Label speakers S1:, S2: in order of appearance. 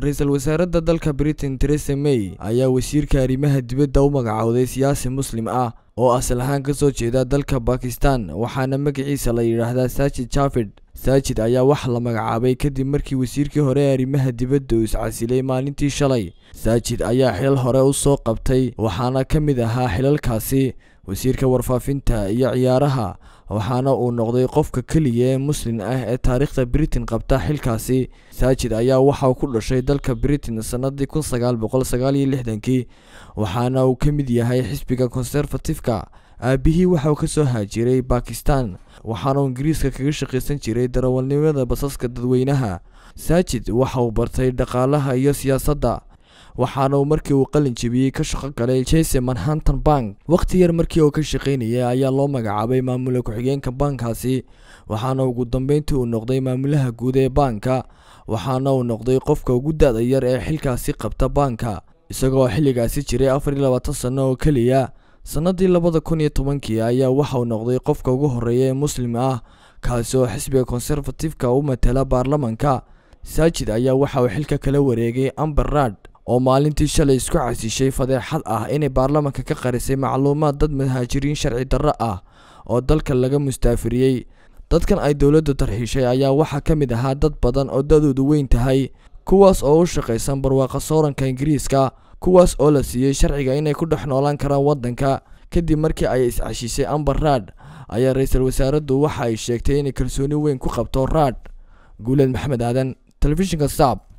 S1: ra-iisul wasaaradda dalka britain teresa may ayaa wasiirka arrimaha dibadda u magacowday siyaasi muslim ah oo asal ahaan ka soo jeeda dalka bakistan waxaana magiciisa la yidhaahdaa saajid javid saajid ayaa wax la magacaabay kadib markii wasiirkii hore ee arrimaha dibadda uu iscasilay maalintii shalay saajid ayaa xilal hore u soo qabtay waxaana ka mid ahaa xilalkaasi wasiirka warfaafinta iyo ciyaaraha waxaana uu noqday qofka keliya ee muslin ah ee taariikhda britain qabta xilkaasi saajid ayaa waxauu ku dhashay dalka britain sannadii kun sagaal boqol sagaaliyo lixdankii waxaana uu ka mid yahay xisbiga konserfatifka aabihii waxauu ka soo haajiray bakistan waxaanuu ingiriiska kaga shaqaysan jiray darawalnimada basaska dadweynaha saajid waxa uu bartay dhaqaalaha iyo siyaasadda waxaana markii uu qalin jebiyey ka shaqo galay jese manhanton bank wakhti yar markii uu ka shaqaynayay ayaa loo magacaabay maamula ku-xigeenka baankaasi waxaana ugu dambeyntii uu noqday maamulaha guud ee baanka waxaana uu noqday qofka ugu dada yar ee xilkaasi qabta banka isagoo xilligaasi jiray afar iyo labaatan sano oo keliya sannadii labada kun iyo tobankii ayaa waxauu noqday qofka ugu horreeya ee muslim ah kaasi oo xisbiga konservatifka u matala baarlamanka saajid ayaa waxa uu xilka kala wareegay amber rad oo maalintii shalay isku casishay fadeexad ah inay baarlamaanka ka qarisay macluumaad dad muhaajiriin sharci darro ah oo dalka laga mustaafiriyey dadkan ay dowladda tarxiishay ayaa waxaa ka mid ahaa dad badan oo dadoodu weyn tahay kuwaas oo u shaqaysan barwaaqo sooranka ingiriiska kuwaas oo la siiyey sharciga inay ku dhex noolaan karaan waddanka kadib markii ay iscashiisay amber raad ayaa ra-iisul wasaaraddu waxa ay sheegtay inay kalsooni weyn ku qabto raad guuleed maxamed aadan telefishinka sab